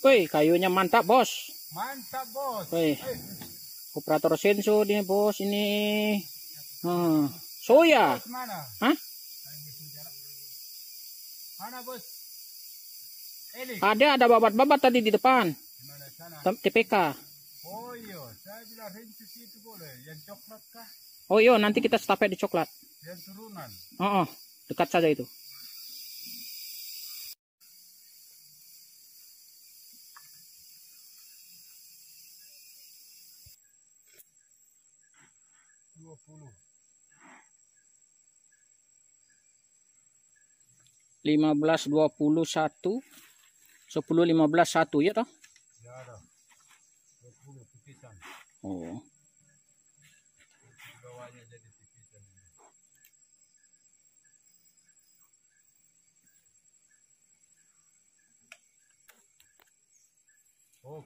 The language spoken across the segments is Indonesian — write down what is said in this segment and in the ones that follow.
Woi, kayunya mantap, Bos. Mantap, Bos. Woi. Eh. Operator senso nih, Bos. Ini hmm. soya. mana? Hah? Mana, Bos? Ini. Ada ada babat-babat tadi di depan. Dimana, TPK. Oh iya, saya bilang rinci situ boleh. Yang coklat kah? Oh iya, nanti kita stafet di coklat. Yang turunan. Oh, oh. dekat saja itu. lima belas dua puluh satu sepuluh lima belas satu iya ya toh oh Oh,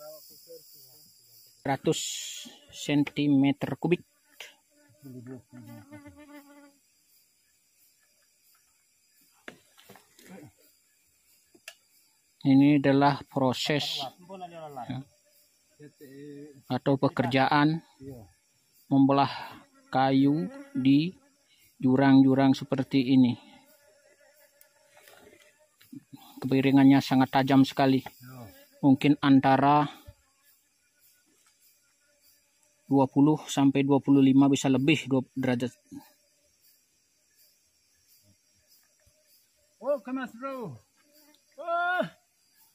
100 cm kubik ini adalah proses ya, atau pekerjaan membelah kayu di jurang-jurang seperti ini kebiringannya sangat tajam sekali mungkin antara 20 sampai 25 bisa lebih 2 derajat Oh, kena on oh.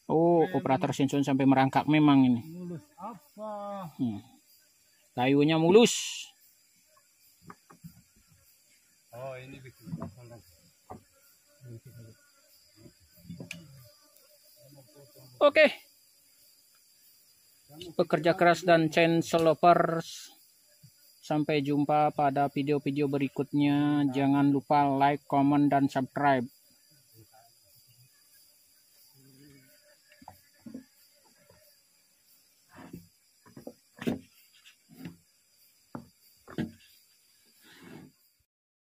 oh, operator sinsun sampai merangkak memang ini. Mulus apa? Hmm. Kayunya mulus. Oh, ini bikin Oke. Okay pekerja keras dan chain lovers sampai jumpa pada video-video berikutnya jangan lupa like comment dan subscribe